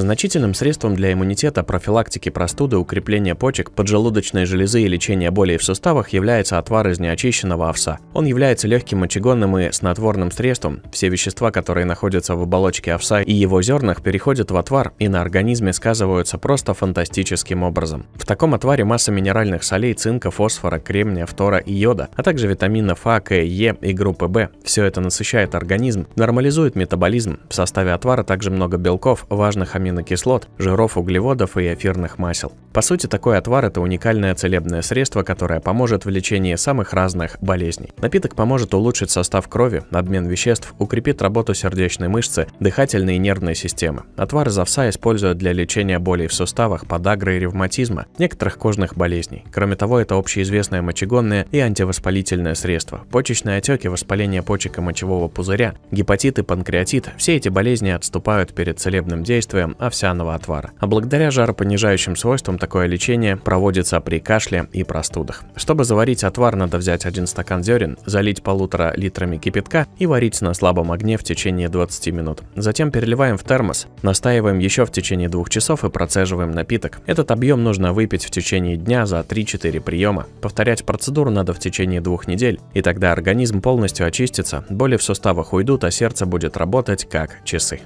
Значительным средством для иммунитета, профилактики простуды, укрепления почек, поджелудочной железы и лечения болей в суставах является отвар из неочищенного овса. Он является легким мочегонным и снотворным средством. Все вещества, которые находятся в оболочке овса и его зернах, переходят в отвар и на организме сказываются просто фантастическим образом. В таком отваре масса минеральных солей, цинка, фосфора, кремния, фтора и йода, а также витаминов А, К, Е и группы В. Все это насыщает организм, нормализует метаболизм. В составе отвара также много белков, важных аминокислот аминокислот, жиров, углеводов и эфирных масел. По сути, такой отвар – это уникальное целебное средство, которое поможет в лечении самых разных болезней. Напиток поможет улучшить состав крови, обмен веществ, укрепит работу сердечной мышцы, дыхательной и нервной системы. Отвар из овса используют для лечения болей в суставах, подагры и ревматизма, некоторых кожных болезней. Кроме того, это общеизвестное мочегонное и антивоспалительное средство. Почечные отеки, воспаление почек и мочевого пузыря, гепатиты, панкреатит – все эти болезни отступают перед целебным действием литра овсяного отвара. А благодаря жаропонижающим свойствам такое лечение проводится при кашле и простудах. Чтобы заварить отвар, надо взять один стакан зерен, залить полутора литрами кипятка и варить на слабом огне в течение 20 минут. Затем переливаем в термос, настаиваем еще в течение двух часов и процеживаем напиток. Этот объем нужно выпить в течение дня за 3-4 приема. Повторять процедуру надо в течение двух недель, и тогда организм полностью очистится, боли в суставах уйдут, а сердце будет работать как часы.